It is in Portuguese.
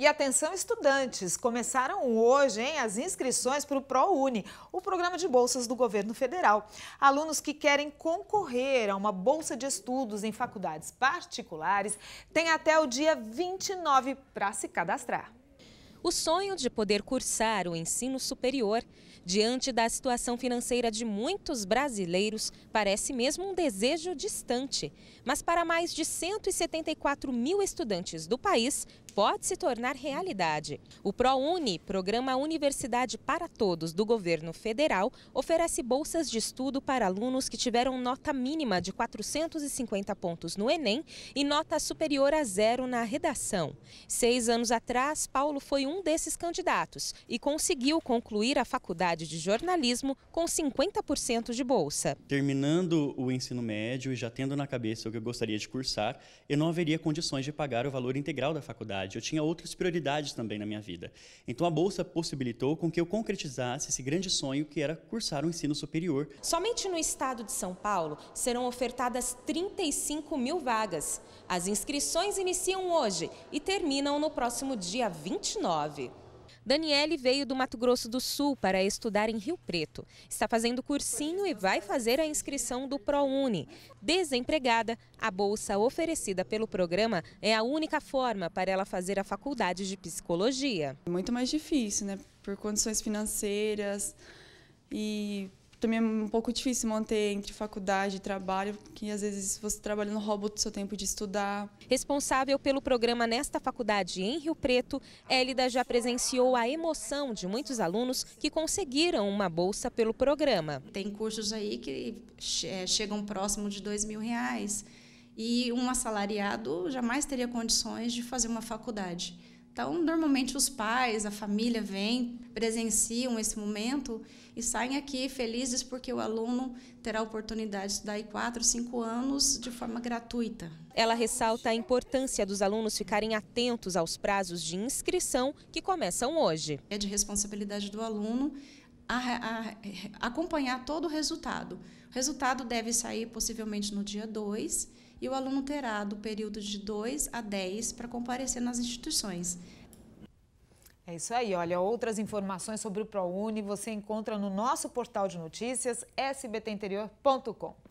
E atenção estudantes, começaram hoje hein, as inscrições para o ProUni, o programa de bolsas do governo federal. Alunos que querem concorrer a uma bolsa de estudos em faculdades particulares têm até o dia 29 para se cadastrar. O sonho de poder cursar o ensino superior, diante da situação financeira de muitos brasileiros, parece mesmo um desejo distante. Mas para mais de 174 mil estudantes do país, pode se tornar realidade. O ProUni, Programa Universidade para Todos do governo federal, oferece bolsas de estudo para alunos que tiveram nota mínima de 450 pontos no Enem e nota superior a zero na redação. Seis anos atrás, Paulo foi um desses candidatos e conseguiu concluir a faculdade de jornalismo com 50% de bolsa. Terminando o ensino médio e já tendo na cabeça o que eu gostaria de cursar, eu não haveria condições de pagar o valor integral da faculdade eu tinha outras prioridades também na minha vida. Então a bolsa possibilitou com que eu concretizasse esse grande sonho que era cursar o um ensino superior. Somente no estado de São Paulo serão ofertadas 35 mil vagas. As inscrições iniciam hoje e terminam no próximo dia 29. Daniele veio do Mato Grosso do Sul para estudar em Rio Preto. Está fazendo cursinho e vai fazer a inscrição do ProUni. Desempregada, a bolsa oferecida pelo programa é a única forma para ela fazer a faculdade de psicologia. Muito mais difícil, né? Por condições financeiras e também é um pouco difícil manter entre faculdade e trabalho, porque às vezes você trabalha no roubo do seu tempo de estudar. Responsável pelo programa nesta faculdade em Rio Preto, Elida já presenciou a emoção de muitos alunos que conseguiram uma bolsa pelo programa. Tem cursos aí que é, chegam próximo de dois mil reais e um assalariado jamais teria condições de fazer uma faculdade. Então, normalmente os pais, a família vem, presenciam esse momento e saem aqui felizes porque o aluno terá a oportunidade de estudar aí 4, 5 anos de forma gratuita. Ela ressalta a importância dos alunos ficarem atentos aos prazos de inscrição que começam hoje. É de responsabilidade do aluno a, a, acompanhar todo o resultado. O resultado deve sair possivelmente no dia 2 e o aluno terá do período de 2 a 10 para comparecer nas instituições. É isso aí, olha, outras informações sobre o ProUni você encontra no nosso portal de notícias sbtinterior.com.